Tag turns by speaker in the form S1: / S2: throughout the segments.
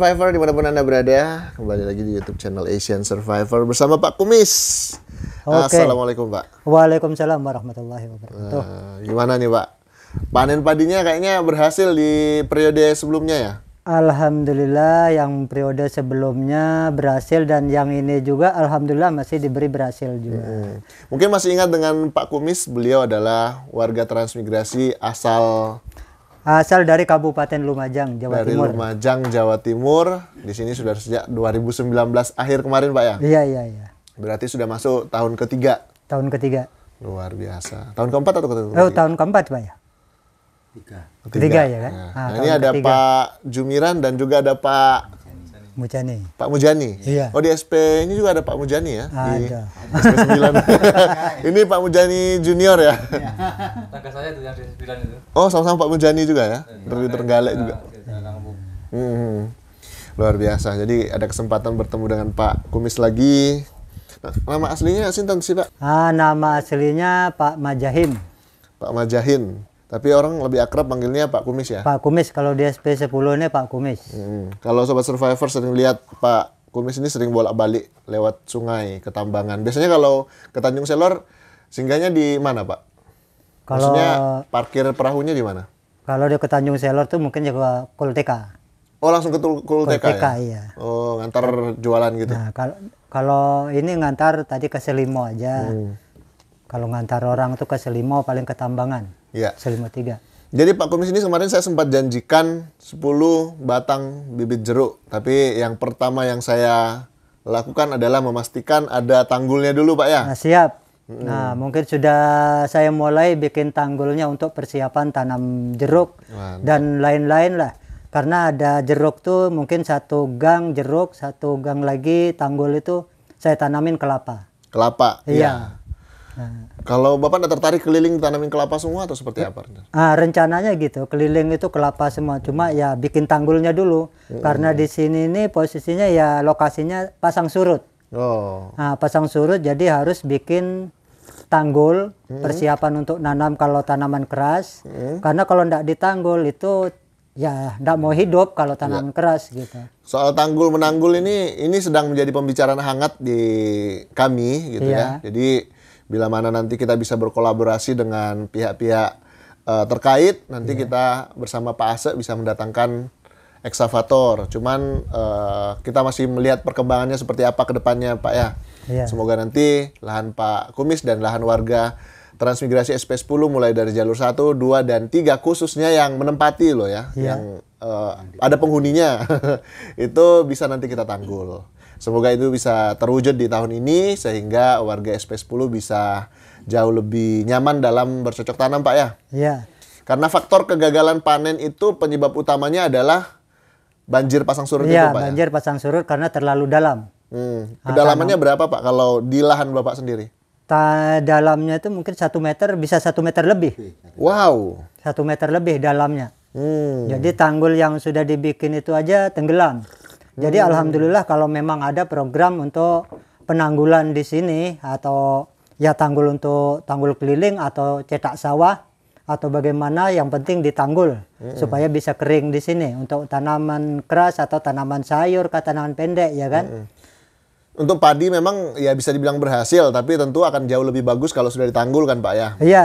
S1: Survivor dimanapun anda berada
S2: kembali lagi di YouTube channel Asian Survivor bersama Pak Kumis.
S1: Okay. Assalamualaikum Pak. Waalaikumsalam warahmatullahi
S2: wabarakatuh. Uh, gimana nih Pak? Panen padinya kayaknya berhasil di periode sebelumnya ya?
S1: Alhamdulillah yang periode sebelumnya berhasil dan yang ini juga alhamdulillah masih diberi berhasil juga.
S2: Hmm. Mungkin masih ingat dengan Pak Kumis, beliau adalah warga transmigrasi asal
S1: Asal dari Kabupaten Lumajang, Jawa dari Timur. Dari
S2: Lumajang, Jawa Timur. Di sini sudah sejak 2019 akhir kemarin, Pak ya?
S1: Iya, iya, iya.
S2: Berarti sudah masuk tahun ketiga. Tahun ketiga. Luar biasa. Tahun keempat atau ketiga? Oh, tahun
S1: keempat, Pak ya? Tiga. Ketiga, ketiga ya kan? Nah, nah ini ada ketiga. Pak
S2: Jumiran dan juga ada Pak Mujani. Pak Mujani. Iya. Oh di SP ini juga ada Pak Mujani ya? Ada. Di SP 9. ini Pak Mujani junior ya? Iya. Tangga
S1: saya itu yang SP 9 itu.
S2: Oh sama-sama Pak Mujani juga ya? Dari iya. Terenggalek juga. Iya, hmm. Luar biasa. Jadi ada kesempatan bertemu dengan Pak Kumis lagi. Nama aslinya Sinten sih Pak? Ah, nama aslinya Pak Majahin. Pak Majahin. Tapi orang lebih akrab panggilnya Pak Kumis ya?
S1: Pak Kumis, kalau di SP10 ini Pak Kumis.
S2: Hmm. Kalau Sobat Survivor sering lihat Pak Kumis ini sering bolak-balik lewat sungai ke Tambangan. Biasanya kalau ke Tanjung Selor, singgahnya di mana Pak? Kalau, Maksudnya parkir perahunya di mana?
S1: Kalau di ke Tanjung Selor tuh mungkin juga Kulteka.
S2: Oh langsung ke Kulteka, Kulteka ya? iya. Oh ngantar jualan gitu? Nah
S1: kalau kalau ini ngantar tadi ke Selimo aja. Hmm. Kalau ngantar orang tuh ke Selimo paling ke Tambangan.
S2: Ya. c tiga. Jadi Pak Komis ini kemarin saya sempat janjikan 10 batang bibit jeruk, tapi yang pertama yang saya lakukan adalah memastikan ada tanggulnya dulu, Pak ya. Nah, siap. Hmm. Nah,
S1: mungkin sudah saya mulai bikin tanggulnya untuk persiapan tanam jeruk Mantap. dan lain-lain lah. Karena ada jeruk tuh mungkin satu gang jeruk, satu gang lagi tanggul itu saya tanamin kelapa.
S2: Kelapa. Iya. Ya. Kalau Bapak ada tertarik keliling tanamin kelapa semua atau seperti apa?
S1: Ah, rencananya gitu, keliling itu kelapa semua. Cuma ya bikin tanggulnya dulu. Hmm. Karena di sini ini posisinya ya lokasinya pasang surut. Oh. Nah, pasang surut jadi harus bikin tanggul, hmm. persiapan untuk nanam kalau tanaman keras. Hmm. Karena kalau tidak ditanggul itu ya tidak mau hidup kalau tanaman ya. keras gitu.
S2: Soal tanggul menanggul ini ini sedang menjadi pembicaraan hangat di kami gitu ya. ya. Jadi Bila mana nanti kita bisa berkolaborasi dengan pihak-pihak uh, terkait, nanti yeah. kita bersama Pak Ase bisa mendatangkan eksavator. Cuman uh, kita masih melihat perkembangannya seperti apa ke depannya, Pak ya. Yeah. Semoga nanti lahan Pak Kumis dan lahan warga transmigrasi SP10 mulai dari jalur 1, 2 dan 3 khususnya yang menempati loh ya, yeah. yang uh, ada penghuninya. itu bisa nanti kita tanggul. Semoga itu bisa terwujud di tahun ini sehingga warga SP10 bisa jauh lebih nyaman dalam bercocok tanam, Pak ya. Iya. Karena faktor kegagalan panen itu penyebab utamanya adalah banjir pasang surut ya, itu, Pak. Iya, banjir
S1: ya? pasang surut karena terlalu dalam.
S2: Hmm. Ah, Kedalamannya berapa, Pak, kalau di lahan Bapak sendiri?
S1: Ta dalamnya itu mungkin satu meter, bisa satu meter lebih.
S2: Wow.
S1: Satu meter lebih dalamnya. Hmm. Jadi tanggul yang sudah dibikin itu aja tenggelam. Jadi hmm. alhamdulillah kalau memang ada program untuk penanggulan di sini atau ya tanggul untuk tanggul keliling atau cetak sawah atau bagaimana yang penting ditanggul hmm. supaya bisa kering di sini untuk tanaman keras atau tanaman sayur ke tanaman pendek ya kan. Hmm.
S2: Untuk padi memang ya bisa dibilang berhasil tapi tentu akan jauh lebih bagus kalau sudah ditanggul kan Pak ya.
S1: Iya.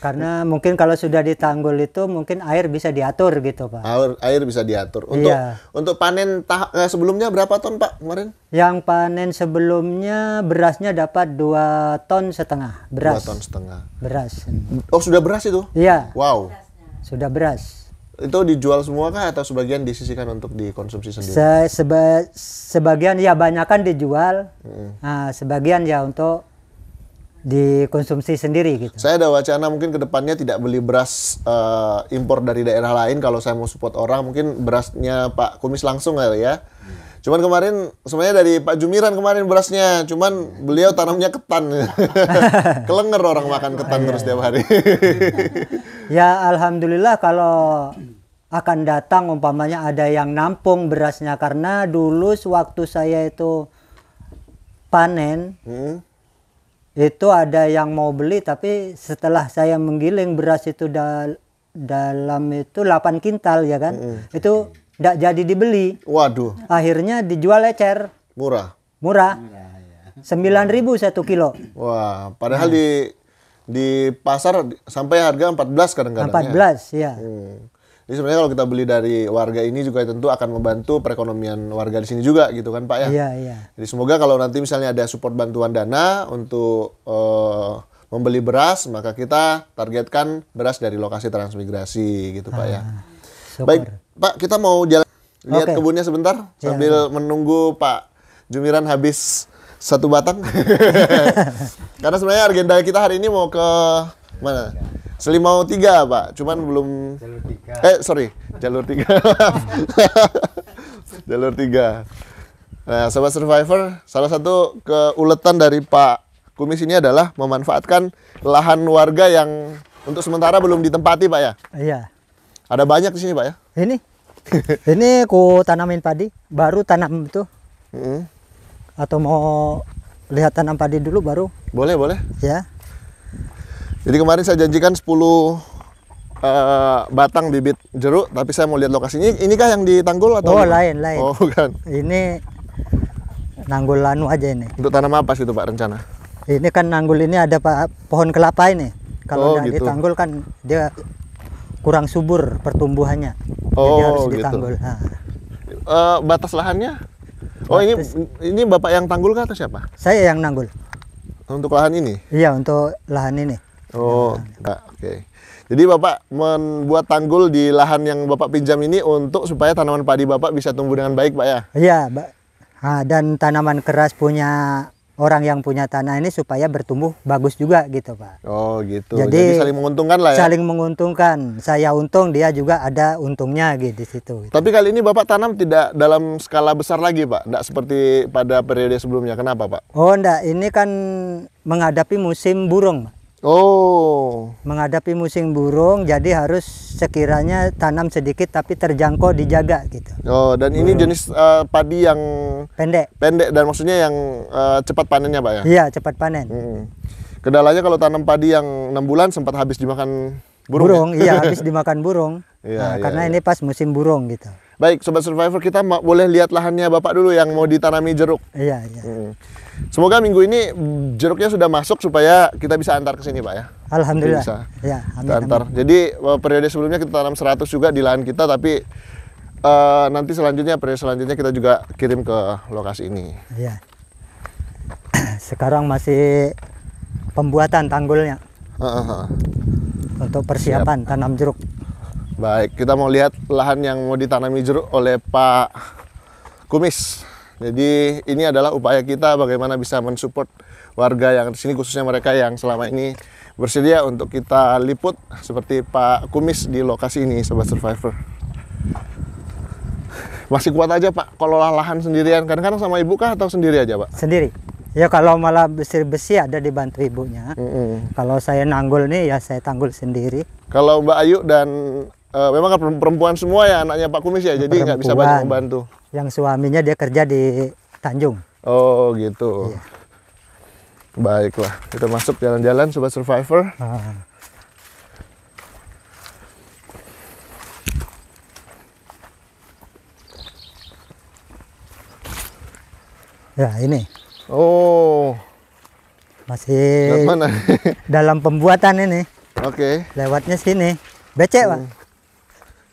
S1: Karena mungkin kalau sudah ditanggul itu mungkin air bisa diatur gitu pak.
S2: Air air bisa diatur. Untuk iya. untuk panen tah- eh, sebelumnya berapa ton pak kemarin?
S1: Yang panen sebelumnya berasnya dapat dua ton setengah beras. Dua ton setengah.
S2: Beras. Oh sudah beras itu? Iya. Wow. Sudah
S1: beras.
S2: Itu dijual semua kah atau sebagian disisikan untuk dikonsumsi sendiri? Se-
S1: seba- sebagian ya banyak kan dijual, mm. nah, sebagian ya
S2: untuk dikonsumsi sendiri gitu. Saya ada wacana mungkin kedepannya tidak beli beras uh, impor dari daerah lain kalau saya mau support orang mungkin berasnya Pak Kumis langsung kali ya. Hmm. Cuman kemarin semuanya dari Pak Jumiran kemarin berasnya, cuman beliau tanamnya ketan. Kelenger orang makan ketan terus tiap hari.
S1: ya alhamdulillah kalau akan datang umpamanya ada yang nampung berasnya karena dulu waktu saya itu panen hmm? itu ada yang mau beli tapi setelah saya menggiling beras itu da dalam itu 8 kintal ya kan mm -hmm. itu tidak jadi dibeli waduh akhirnya dijual ecer murah murah iya, iya. sembilan
S2: ribu satu kilo wah padahal di di pasar sampai harga 14 kadang-kadang 14 ya, ya. Hmm. Jadi sebenarnya kalau kita beli dari warga ini juga tentu akan membantu perekonomian warga di sini juga gitu kan Pak ya. Iya, iya. Jadi semoga kalau nanti misalnya ada support bantuan dana untuk uh, membeli beras, maka kita targetkan beras dari lokasi transmigrasi gitu ah, Pak ya. Ah, Super. Baik, Pak, kita mau jalan lihat okay. kebunnya sebentar ya, sambil ya. menunggu Pak Jumiran habis satu batang. Karena sebenarnya agenda kita hari ini mau ke mana? Selimau tiga pak, cuman belum. Jalur tiga. Eh sorry, jalur tiga. jalur tiga. Nah, sobat survivor, salah satu keuletan dari Pak Kumis ini adalah memanfaatkan lahan warga yang untuk sementara belum ditempati pak ya. Iya. Ada banyak di sini pak ya.
S1: Ini, ini ku tanamin padi, baru tanam itu. Mm -hmm. Atau mau lihat tanam padi dulu baru? Boleh boleh. Ya.
S2: Jadi kemarin saya janjikan 10 uh, eh, batang bibit jeruk, tapi saya mau lihat lokasinya. Ini kah yang ditanggul atau? Oh, lain, lain. Oh, bukan.
S1: Ini nanggul lanu aja ini.
S2: Untuk tanam apa sih itu Pak rencana?
S1: Ini kan nanggul ini ada Pak pohon kelapa ini. Kalau oh, gitu. ditanggul kan dia kurang subur pertumbuhannya. Oh, Jadi harus gitu. ditanggul.
S2: Uh, eh, batas lahannya? Oh, ini ini Bapak yang tanggul kah atau siapa?
S1: Saya yang nanggul.
S2: Untuk lahan ini?
S1: Iya, untuk lahan ini.
S2: Oh, enggak. Iya. Oke. Okay. Jadi Bapak membuat tanggul di lahan yang Bapak pinjam ini untuk supaya tanaman padi Bapak bisa tumbuh dengan baik, Pak ya?
S1: Iya, Pak. Nah, dan tanaman keras punya orang yang punya tanah ini supaya bertumbuh bagus juga gitu, Pak.
S2: Oh, gitu. Jadi, Jadi saling menguntungkan lah ya. Saling
S1: menguntungkan. Saya untung, dia juga ada untungnya gitu di situ.
S2: Gitu. Tapi kali ini Bapak tanam tidak dalam skala besar lagi, Pak. Enggak seperti pada periode sebelumnya. Kenapa, Pak?
S1: Oh, enggak. Ini kan menghadapi musim burung, Pak. Oh. Menghadapi musim burung, jadi harus sekiranya tanam sedikit tapi terjangkau dijaga gitu.
S2: Oh, dan burung. ini hmm. jenis uh, padi yang pendek. Pendek dan maksudnya yang uh, cepat panennya, pak ya? Iya,
S1: cepat panen. Hmm.
S2: Kedalanya kalau tanam padi yang enam bulan sempat habis dimakan burung. Ya? Burung, ya? iya habis
S1: dimakan burung.
S2: Iya, nah, iya, karena iya.
S1: ini pas musim burung gitu.
S2: Baik, sobat survivor kita boleh lihat lahannya Bapak dulu yang mau ditanami jeruk. Iya, iya. Hmm. Semoga minggu ini jeruknya sudah masuk supaya kita bisa antar ke sini, Pak ya. Alhamdulillah. bisa. Ya, amin, kita antar. Amin. Jadi eh, periode sebelumnya kita tanam 100 juga di lahan kita tapi uh, nanti selanjutnya periode selanjutnya kita juga kirim ke lokasi ini.
S1: Iya. Sekarang masih pembuatan tanggulnya. Uh, -huh. Untuk persiapan Siap. tanam jeruk.
S2: Baik, kita mau lihat lahan yang mau ditanami jeruk oleh Pak Kumis. Jadi ini adalah upaya kita bagaimana bisa mensupport warga yang di sini khususnya mereka yang selama ini bersedia untuk kita liput seperti Pak Kumis di lokasi ini Sobat Survivor. Masih kuat aja Pak kalau lahan sendirian kadang-kadang sama ibu kah atau sendiri aja Pak? Sendiri. Ya kalau malah besi-besi
S1: ada dibantu ibunya. Mm -hmm. Kalau saya nanggul nih ya saya tanggul sendiri.
S2: Kalau Mbak Ayu dan uh, memang kan perempuan semua ya anaknya Pak Kumis ya, jadi nggak bisa bantu membantu. Yang
S1: suaminya dia kerja di Tanjung.
S2: Oh gitu. Iya. Baiklah, kita masuk jalan-jalan sobat survivor. Uh.
S1: Ya ini. Oh. Masih. Dalam, dalam pembuatan ini. Oke. Okay. Lewatnya sini. Becek hmm. pak.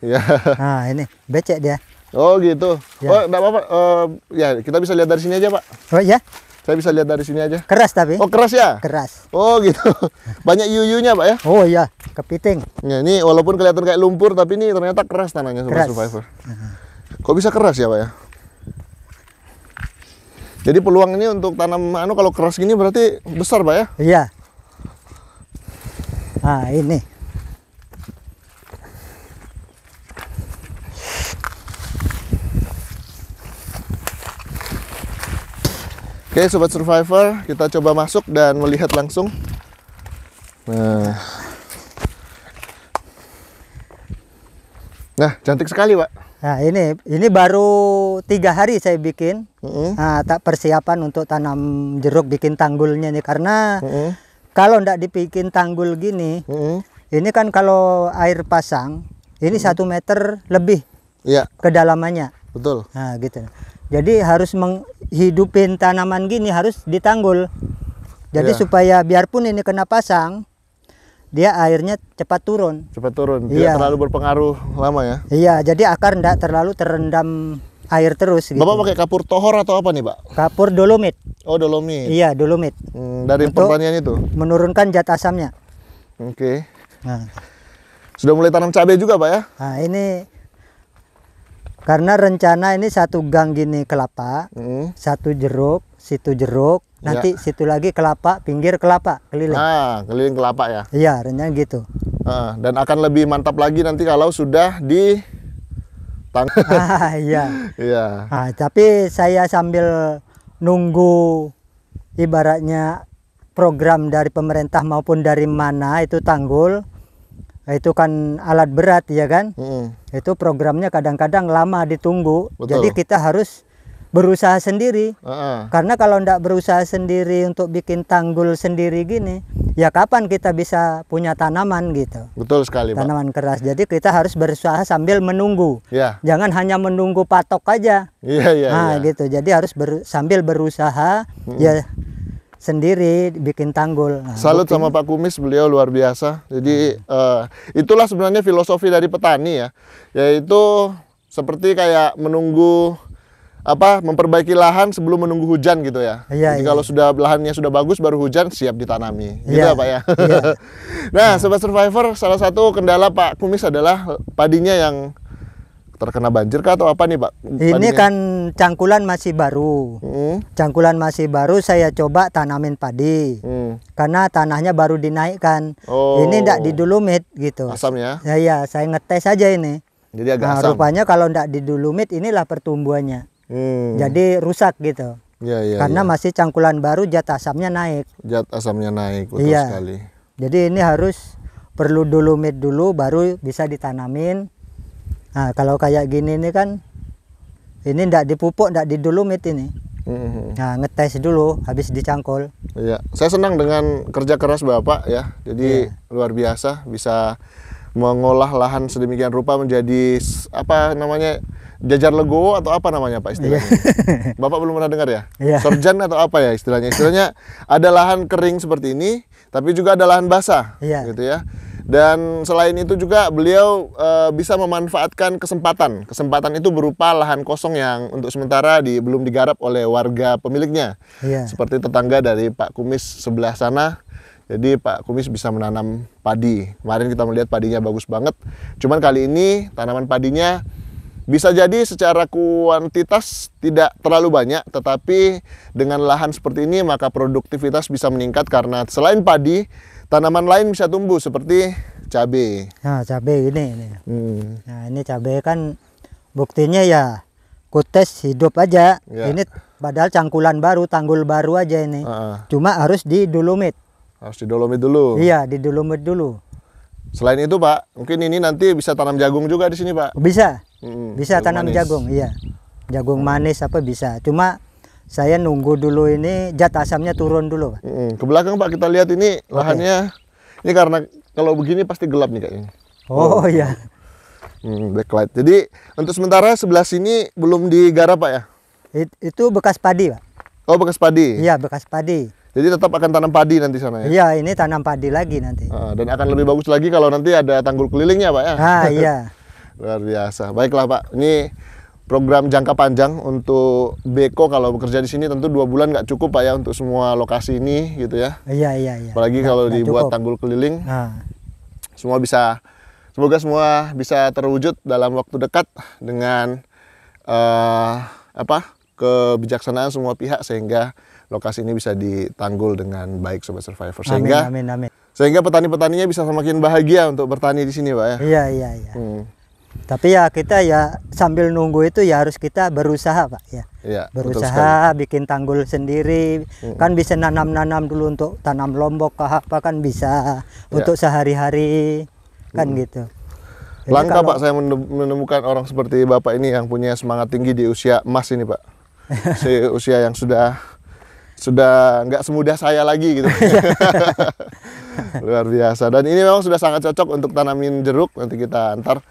S1: Iya. Nah, ini becek dia.
S2: Oh, gitu. Ya. Oh, enggak apa-apa. Uh, ya, kita bisa lihat dari sini aja, Pak. Oh, ya. Saya bisa lihat dari sini aja. Keras tapi. Oh, keras ya? Keras. Oh, gitu. Banyak yuyunya Pak ya? Oh, iya, kepiting. Ya, ini walaupun kelihatan kayak lumpur, tapi ini ternyata keras tanahnya Sobat Survivor. Kok bisa keras ya, Pak ya? Jadi peluang ini untuk tanam anu kalau keras gini berarti besar, Pak ya?
S1: Iya. Nah ini.
S2: Oke sobat survivor, kita coba masuk dan melihat langsung. Nah, nah cantik sekali pak. Nah ini ini baru
S1: tiga hari saya bikin. Mm -hmm. Nah tak persiapan untuk tanam jeruk bikin tanggulnya nih karena mm -hmm. kalau ndak dibikin tanggul gini, mm -hmm. ini kan kalau air pasang ini satu mm -hmm. meter lebih yeah. kedalamannya.
S2: Betul. Nah
S1: gitu. Jadi harus menghidupin tanaman gini harus ditanggul. Jadi yeah. supaya biarpun ini kena pasang,
S2: dia airnya cepat turun. Cepat turun, tidak yeah. terlalu berpengaruh lama ya?
S1: Iya, yeah, jadi akar tidak terlalu terendam air terus. Gitu. Bapak pakai
S2: kapur tohor atau apa nih, Pak?
S1: Kapur dolomit.
S2: Oh, dolomit. Iya, dolomit. Hmm, dari Untuk pertanian itu.
S1: Menurunkan zat asamnya.
S2: Oke. Okay. Nah. Sudah mulai tanam cabai juga, Pak ya?
S1: Nah, ini karena rencana ini satu gang gini kelapa, hmm. satu jeruk, situ jeruk, nanti ya. situ lagi kelapa, pinggir kelapa, keliling.
S2: Nah, keliling kelapa ya?
S1: Iya, rencana gitu.
S2: Uh, dan akan lebih mantap lagi nanti kalau sudah di tang.
S1: ah, iya. Iya. ah, tapi saya sambil nunggu ibaratnya program dari pemerintah maupun dari mana itu tanggul Nah, itu kan alat berat ya kan hmm. itu programnya kadang-kadang lama ditunggu Betul. jadi kita harus berusaha sendiri uh -uh. karena kalau tidak berusaha sendiri untuk bikin tanggul sendiri gini ya kapan kita bisa punya tanaman gitu
S2: betul sekali tanaman
S1: Pak. keras jadi kita harus berusaha sambil menunggu yeah. jangan hanya menunggu patok aja
S2: yeah, yeah, nah yeah.
S1: gitu jadi harus ber, sambil berusaha -hmm. ya sendiri bikin tanggul. Nah, Salut sama
S2: Pak Kumis, beliau luar biasa. Jadi hmm. uh, itulah sebenarnya filosofi dari petani ya, yaitu seperti kayak menunggu apa memperbaiki lahan sebelum menunggu hujan gitu ya. Iya, iya. Jadi iya. kalau sudah lahannya sudah bagus baru hujan siap ditanami. Gitu iya, ya, Pak ya. Iya. nah, sebagai survivor salah satu kendala Pak Kumis adalah padinya yang terkena banjir kah atau apa nih Pak? Ini padinya? kan
S1: cangkulan masih baru. Hmm. Cangkulan masih baru saya coba tanamin padi. Hmm. Karena tanahnya baru dinaikkan. Oh. Ini tidak didulumit gitu. Asam ya? Ya, ya saya ngetes aja ini.
S2: Jadi agak nah, asam. rupanya
S1: kalau tidak didulumit inilah pertumbuhannya. Hmm. Jadi rusak gitu.
S2: Ya, ya, Karena ya.
S1: masih cangkulan baru jat asamnya naik.
S2: Jat asamnya naik betul iya. sekali.
S1: Jadi ini harus perlu dulumit dulu baru bisa ditanamin Nah, kalau kayak gini ini kan ini ndak dipupuk, ndak didulumit ini. Mm-hmm. Nah, ngetes dulu habis dicangkul.
S2: Iya, saya senang dengan kerja keras Bapak ya. Jadi iya. luar biasa bisa mengolah lahan sedemikian rupa menjadi apa namanya jajar legowo atau apa namanya pak istilahnya yeah. bapak belum pernah dengar ya yeah. sorjan atau apa ya istilahnya istilahnya ada lahan kering seperti ini tapi juga ada lahan basah yeah. gitu ya dan selain itu juga beliau e, bisa memanfaatkan kesempatan. Kesempatan itu berupa lahan kosong yang untuk sementara di, belum digarap oleh warga pemiliknya. Yeah. Seperti tetangga dari Pak Kumis sebelah sana. Jadi Pak Kumis bisa menanam padi. Kemarin kita melihat padinya bagus banget. Cuman kali ini tanaman padinya bisa jadi secara kuantitas tidak terlalu banyak, tetapi dengan lahan seperti ini maka produktivitas bisa meningkat karena selain padi, Tanaman lain bisa tumbuh seperti cabe.
S1: Nah, cabe ini ini. Hmm. Nah, ini cabe kan buktinya ya kutes hidup aja. Ya. Ini padahal cangkulan baru, tanggul baru aja ini. Uh -uh. Cuma harus di
S2: Harus di dulu. Iya,
S1: di dulu.
S2: Selain itu, Pak, mungkin ini nanti bisa tanam jagung juga di sini, Pak. Bisa. Hmm, bisa tanam manis. jagung, iya.
S1: Jagung hmm. manis apa bisa. Cuma saya nunggu dulu ini jat asamnya turun dulu pak.
S2: ke belakang pak kita lihat ini okay. lahannya ini karena kalau begini pasti gelap nih kayaknya. Oh, oh iya. Hmm, backlight. Jadi untuk sementara sebelah sini belum digarap pak ya? It, itu bekas padi pak. Oh bekas padi? Iya bekas padi. Jadi tetap akan tanam padi nanti sana ya? Iya
S1: ini tanam padi lagi nanti.
S2: Ah, dan akan lebih bagus lagi kalau nanti ada tanggul kelilingnya pak ya? Ah iya. Luar biasa. Baiklah pak. Ini program jangka panjang untuk Beko kalau bekerja di sini tentu dua bulan nggak cukup pak ya untuk semua lokasi ini gitu ya.
S1: Iya iya iya.
S2: Apalagi gak, kalau gak dibuat cukup. tanggul keliling, nah. semua bisa semoga semua bisa terwujud dalam waktu dekat dengan uh, apa kebijaksanaan semua pihak sehingga lokasi ini bisa ditanggul dengan baik sobat survivor sehingga amin, amin, amin. sehingga petani-petaninya bisa semakin bahagia untuk bertani di sini pak ya. Iya iya iya. Hmm
S1: tapi ya kita ya sambil nunggu itu ya harus kita berusaha pak ya,
S2: ya berusaha
S1: bikin tanggul sendiri hmm. kan bisa nanam-nanam dulu untuk tanam lombok apa kan bisa ya. untuk sehari-hari kan hmm. gitu Jadi langka kalau, pak
S2: saya menemukan orang seperti bapak ini yang punya semangat tinggi di usia emas ini pak si usia yang sudah sudah nggak semudah saya lagi gitu luar biasa dan ini memang sudah sangat cocok untuk tanamin jeruk nanti kita antar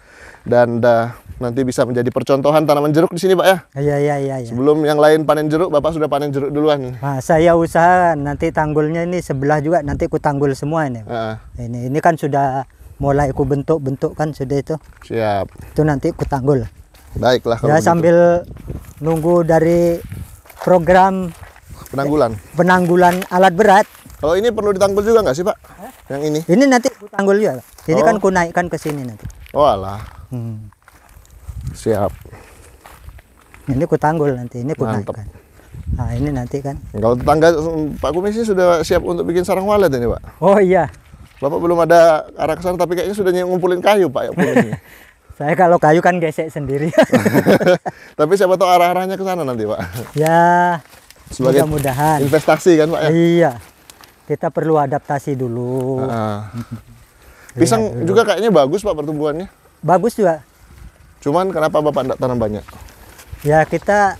S2: dan uh, nanti bisa menjadi percontohan tanaman jeruk di sini, Pak ya. Iya, iya, iya. Ya. Sebelum yang lain panen jeruk, Bapak sudah panen jeruk duluan.
S1: Nah, saya usaha nanti tanggulnya ini sebelah juga nanti ku tanggul semua ini. Uh. Ini ini kan sudah mulai ku bentuk-bentuk kan sudah itu. Siap. Itu nanti ku tanggul.
S2: Baiklah kalau Ya begitu. sambil
S1: nunggu dari program penanggulan. Penanggulan alat berat. Kalau ini perlu ditanggul juga nggak sih, Pak? Hah? Yang ini. Ini nanti ku tanggul juga. Ini kan oh. kan ku naikkan ke sini nanti.
S2: Oh alah. Hmm. Siap.
S1: Ini ku tanggul nanti, ini ku Mantap. Nah, ini nanti kan.
S2: Kalau tetangga Pak Kumisi sudah siap untuk bikin sarang walet ini, Pak. Oh iya. Bapak belum ada arah ke tapi kayaknya sudah ngumpulin kayu, Pak, ya
S1: Saya kalau kayu kan gesek sendiri.
S2: tapi siapa tahu arah-arahnya ke sana nanti, Pak.
S1: Ya. Sebagai mudah-mudahan.
S2: Investasi kan, Pak ya? Iya.
S1: Kita perlu adaptasi dulu.
S2: Uh, pisang dulu. juga kayaknya bagus, Pak, pertumbuhannya bagus juga. Cuman kenapa Bapak tidak tanam banyak?
S1: Ya kita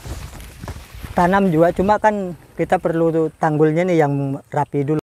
S1: tanam juga, cuma kan kita perlu tanggulnya nih yang rapi dulu.